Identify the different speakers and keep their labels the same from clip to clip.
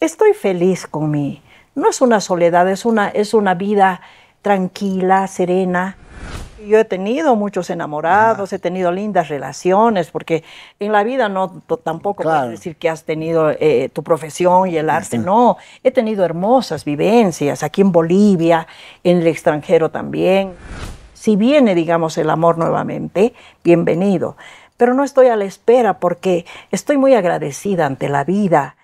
Speaker 1: estoy feliz con mí. No es una soledad, es una, es una vida tranquila, serena. Yo he tenido muchos enamorados, he tenido lindas relaciones, porque en la vida no tampoco puedes decir que has tenido eh, tu profesión y el arte, no. He tenido hermosas vivencias aquí en Bolivia, en el extranjero también. Si viene, digamos, el amor nuevamente, bienvenido. Pero no estoy a la espera porque estoy muy agradecida ante la vida,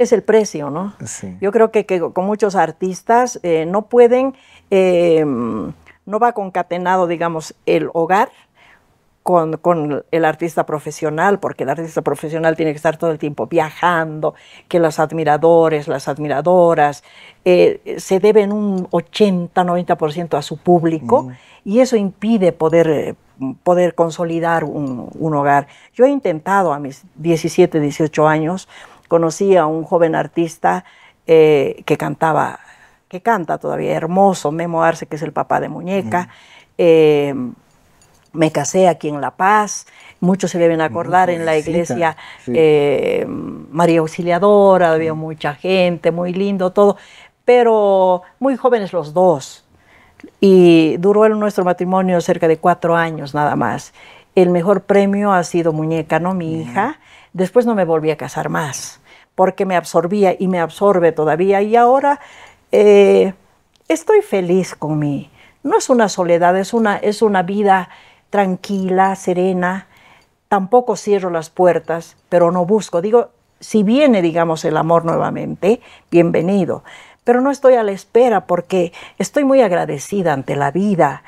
Speaker 1: es el precio, ¿no? Yo creo que, con muchos artistas eh, no pueden, eh, no va concatenado, digamos, el hogar con, el artista profesional, porque el artista profesional tiene que estar todo el tiempo viajando, que los admiradores, las admiradoras, eh, se deben un 80, 90% a su público y eso impide poder poder consolidar un, hogar. Yo he intentado a mis 17, 18 años conocí a un joven artista eh, que cantaba, que canta todavía, hermoso, Memo Arce, que es el papá de Muñeca. Eh, me casé aquí en La Paz, muchos se deben acordar en la iglesia eh, María Auxiliadora, había mucha gente, muy lindo todo, pero muy jóvenes los dos. Y duró nuestro matrimonio cerca de cuatro años nada más. El mejor premio ha sido Muñeca, ¿no? Mi hija. Después no me volví a casar más porque me absorbía y me absorbe todavía. Y ahora eh, estoy feliz con mí. No es una soledad, es una, es una vida tranquila, serena. Tampoco cierro las puertas, pero no busco. Digo, si viene, digamos, el amor nuevamente, bienvenido. Pero no estoy a la espera porque estoy muy agradecida ante la vida.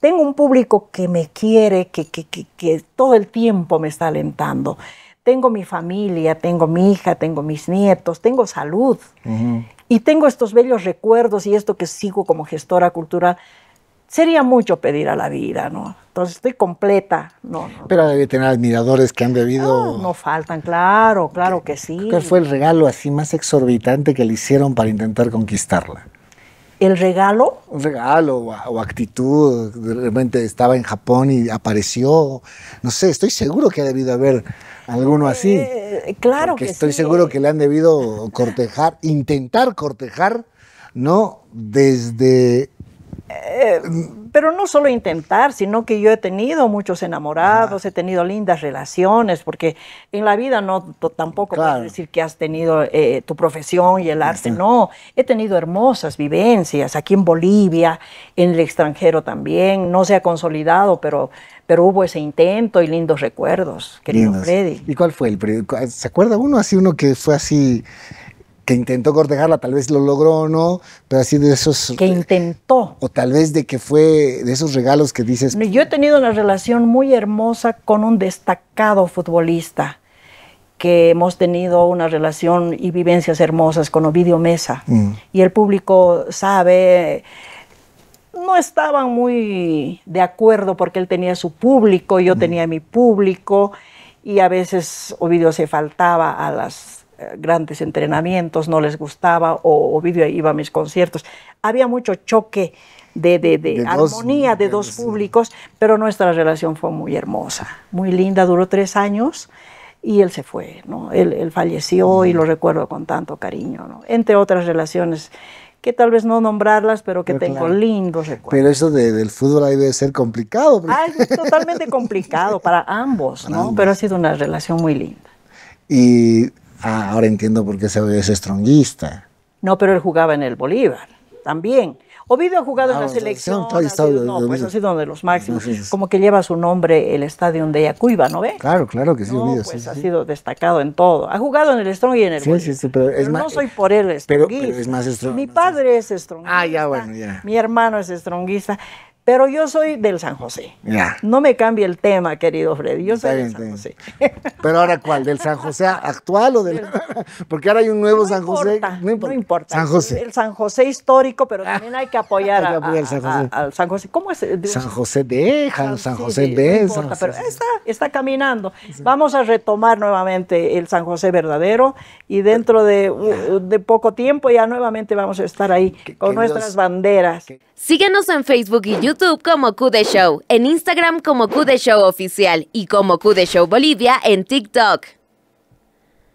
Speaker 1: Tengo un público que me quiere, que, que, que todo el tiempo me está alentando tengo mi familia, tengo mi hija, tengo mis nietos, tengo salud y tengo estos bellos recuerdos y esto que sigo como gestora cultural. Sería mucho pedir a la vida, ¿no? Entonces estoy completa. No,
Speaker 2: Pero debe tener admiradores que han debido... No,
Speaker 1: faltan, claro,
Speaker 2: claro que sí. ¿Cuál fue el regalo así más exorbitante que le hicieron para intentar conquistarla? el regalo. Un regalo o, o, actitud. De repente estaba en Japón y apareció. No sé, estoy seguro que ha debido haber alguno así. Eh,
Speaker 1: claro que estoy
Speaker 2: seguro que le han debido cortejar, intentar cortejar, ¿no? Desde
Speaker 1: pero no solo intentar,
Speaker 2: sino que yo he
Speaker 1: tenido muchos enamorados, he tenido lindas relaciones, porque en la vida no tampoco puedes decir que has tenido eh, tu profesión y el arte, no, he tenido hermosas vivencias aquí en Bolivia, en el extranjero también, no se ha consolidado, pero, pero hubo ese intento y lindos recuerdos,
Speaker 2: querido Freddy. ¿Y cuál fue el ¿Se acuerda uno así, uno que fue así que intentó cortejarla, tal vez lo logró o no, pero así de esos... Que intentó. O tal vez de que fue de esos regalos que dices... Yo he tenido una
Speaker 1: relación muy hermosa con un destacado futbolista, que hemos tenido una relación y vivencias hermosas con Ovidio Mesa. Mm. Y el público sabe, no estaban muy de acuerdo porque él tenía su público, yo mm. tenía mi público, y a veces Ovidio se faltaba a las eh, grandes entrenamientos, no les gustaba, o Ovidio iba a mis conciertos. Había mucho choque de, armonía de dos públicos, pero nuestra relación fue muy hermosa, muy linda, duró tres años y él se fue, ¿no? Él, falleció y lo recuerdo con tanto cariño, Entre otras relaciones que tal vez no nombrarlas, pero que tengo lindos recuerdos.
Speaker 2: Pero eso del fútbol ahí debe ser complicado.
Speaker 1: totalmente complicado para ambos, ¿no? Ambos.
Speaker 2: Pero ha sido una relación muy linda. Y Ah, ahora entiendo por qué se es estronguista.
Speaker 1: No, pero él jugaba en el Bolívar también. Ovidio ha jugado en la ah, selección, ha sido, no, pues ha sido uno de los máximos, como que lleva su nombre el estadio de Yacuiba, ¿no ve? Claro, claro que sí, pues, ha sido destacado en todo. Ha jugado en el Strong y en el pero, no soy por él pero, es más Mi padre es estronguista.
Speaker 2: Ah, ya, bueno, ya.
Speaker 1: Mi hermano es estronguista. Pero yo soy del San José. Ya. No me cambie el tema, querido Freddy. Yo soy
Speaker 2: del San José. Pero ahora, ¿cuál?
Speaker 1: ¿Del San José actual o del.? Porque ahora hay un nuevo San José. no, importa. San José. El San José histórico, pero ah. también hay que apoyar, al San José. ¿Cómo es? San
Speaker 2: José deja, ah, San, José sí, Pero
Speaker 1: está, caminando. Vamos a retomar nuevamente el San José verdadero y dentro de, poco tiempo ya nuevamente vamos a estar ahí con nuestras
Speaker 2: banderas. Síguenos en Facebook y YouTube YouTube como QD Show, en Instagram como QD Show Oficial y como QD Show Bolivia en TikTok.